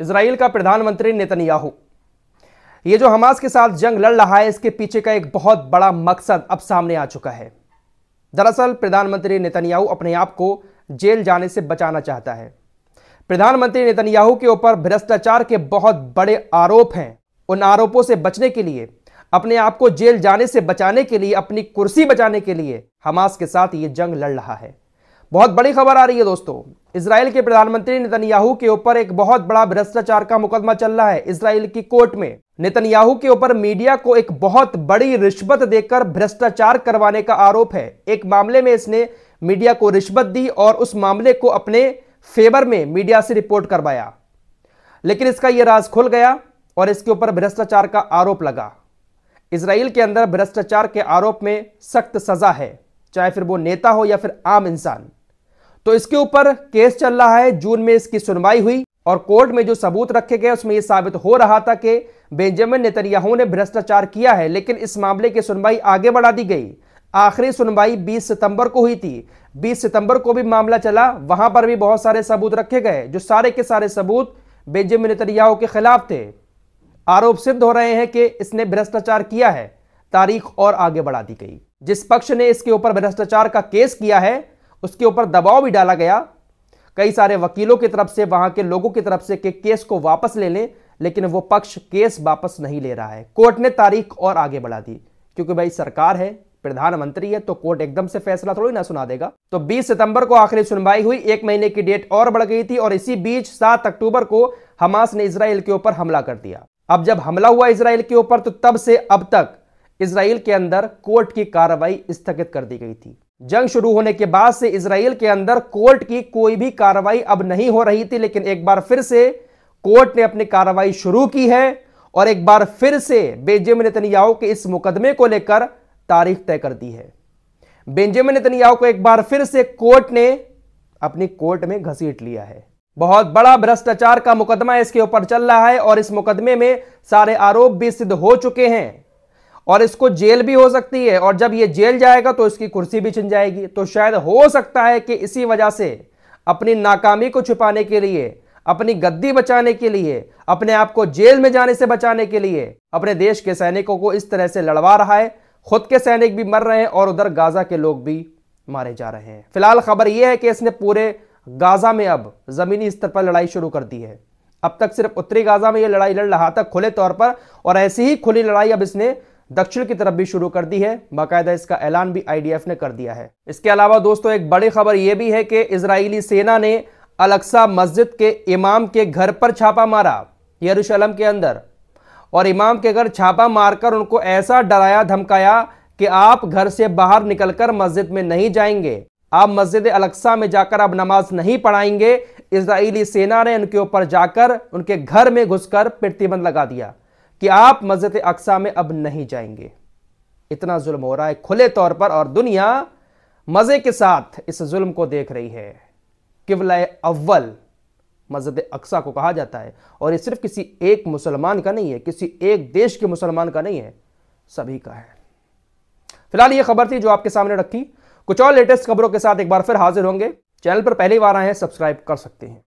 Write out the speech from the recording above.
Israel का प्रधानमंत्री Netanyahu ये जो हमास के साथ जंग लड़ रहा है इसके पीछे का एक बहुत बड़ा मकसद अब सामने आ चुका है दरअसल प्रधानमंत्री नेतन्याहू अपने आप को जेल जाने से बचाना चाहता है प्रधानमंत्री नेतन्याहू के ऊपर भ्रष्टाचार के बहुत बड़े आरोप हैं उन आरोपों से बचने के लिए अपने आप को जेल जाने से बचाने के लिए अपनी कुर्सी बचाने के लिए हमास के साथ ये जंग लड़ रहा है बहुत बड़ी खबर आ रही है दोस्तों इसराइल के प्रधानमंत्री नेतन्याहू के ऊपर एक बहुत बड़ा भ्रष्टाचार का मुकदमा चल रहा है इसराइल की कोर्ट में नेतन्याहू के ऊपर मीडिया को एक बहुत बड़ी रिश्वत देकर भ्रष्टाचार करवाने का आरोप है एक मामले में इसने मीडिया को रिश्वत दी और उस मामले को अपने फेवर में मीडिया से रिपोर्ट करवाया लेकिन इसका यह राज खुल गया और इसके ऊपर भ्रष्टाचार का आरोप लगा इसराइल के अंदर भ्रष्टाचार के आरोप में सख्त सजा है चाहे फिर वो नेता हो या फिर आम इंसान तो इसके ऊपर केस चल रहा है जून में इसकी सुनवाई हुई और कोर्ट में जो सबूत रखे गए उसमें यह साबित हो रहा था कि बेंजामिन नेतरियाहू ने भ्रष्टाचार किया है लेकिन इस मामले की सुनवाई आगे बढ़ा दी गई आखिरी सुनवाई 20 सितंबर को हुई थी 20 सितंबर को भी मामला चला वहां पर भी बहुत सारे सबूत रखे गए जो सारे के सारे सबूत बेंजामिन नेतन्याहू के खिलाफ थे आरोप सिद्ध हो रहे हैं कि इसने भ्रष्टाचार किया है तारीख और आगे बढ़ा दी गई जिस पक्ष ने इसके ऊपर भ्रष्टाचार का केस किया है उसके ऊपर दबाव भी डाला गया कई सारे वकीलों की तरफ से वहां के लोगों की तरफ से के केस को वापस ले लें लेकिन वो पक्ष केस वापस नहीं ले रहा है कोर्ट ने तारीख और आगे बढ़ा दी क्योंकि भाई सरकार है प्रधानमंत्री है तो कोर्ट एकदम से फैसला थोड़ी ना सुना देगा तो 20 सितंबर को आखिरी सुनवाई हुई एक महीने की डेट और बढ़ गई थी और इसी बीच 7 अक्टूबर को हमास ने इसराइल के ऊपर हमला कर दिया अब जब हमला हुआ इसराइल के ऊपर तो तब से अब तक इसराइल के अंदर कोर्ट की कार्रवाई स्थगित कर दी गई थी जंग शुरू होने के बाद से इसराइल के अंदर कोर्ट की कोई भी कार्रवाई अब नहीं हो रही थी लेकिन एक बार फिर से कोर्ट ने अपनी कार्रवाई शुरू की है और एक बार फिर से बेंजामिन नितनयाओ के इस मुकदमे को लेकर तारीख तय कर दी है बेंजामिन नितनयाओ को एक बार फिर से कोर्ट ने अपनी कोर्ट में घसीट लिया है बहुत बड़ा भ्रष्टाचार का मुकदमा इसके ऊपर चल रहा है और इस मुकदमे में सारे आरोप भी सिद्ध हो चुके हैं और इसको जेल भी हो सकती है और जब ये जेल जाएगा तो इसकी कुर्सी भी छिन जाएगी तो शायद हो सकता है कि इसी वजह से अपनी नाकामी को छुपाने के लिए अपनी गद्दी बचाने के लिए अपने आप को जेल में जाने से बचाने के लिए अपने देश के सैनिकों को इस तरह से लड़वा रहा है खुद के सैनिक भी मर रहे हैं और उधर गाजा के लोग भी मारे जा रहे हैं फिलहाल खबर यह है कि इसने पूरे गाजा में अब जमीनी स्तर पर लड़ाई शुरू कर दी है अब तक सिर्फ उत्तरी गाजा में यह लड़ाई लड़ रहा था खुले तौर पर और ऐसी ही खुली लड़ाई अब इसने दक्षिण की तरफ भी शुरू कर दी है बाकायदा इसका ऐलान भी आईडीएफ ने कर दिया है इसके अलावा दोस्तों एक बड़ी खबर यह भी है कि इसराइली सेना ने अलक्सा मस्जिद के इमाम के घर पर छापा मारा यरूशलम के अंदर और इमाम के घर छापा मारकर उनको ऐसा डराया धमकाया कि आप घर से बाहर निकलकर मस्जिद में नहीं जाएंगे आप मस्जिद अलक्सा में जाकर आप नमाज नहीं पढ़ाएंगे इसराइली सेना ने उनके ऊपर जाकर उनके घर में घुसकर प्रतिबंध लगा दिया कि आप मस्जिद अक्सा में अब नहीं जाएंगे इतना जुल्म हो रहा है खुले तौर पर और दुनिया मज़े के साथ इस जुल्म को देख रही है किबला अव्वल मस्जिद अक्सा को कहा जाता है और ये सिर्फ किसी एक मुसलमान का नहीं है किसी एक देश के मुसलमान का नहीं है सभी का है फिलहाल ये खबर थी जो आपके सामने रखी कुछ और लेटेस्ट खबरों के साथ एक बार फिर हाजिर होंगे चैनल पर पहली बार आए हैं सब्सक्राइब कर सकते हैं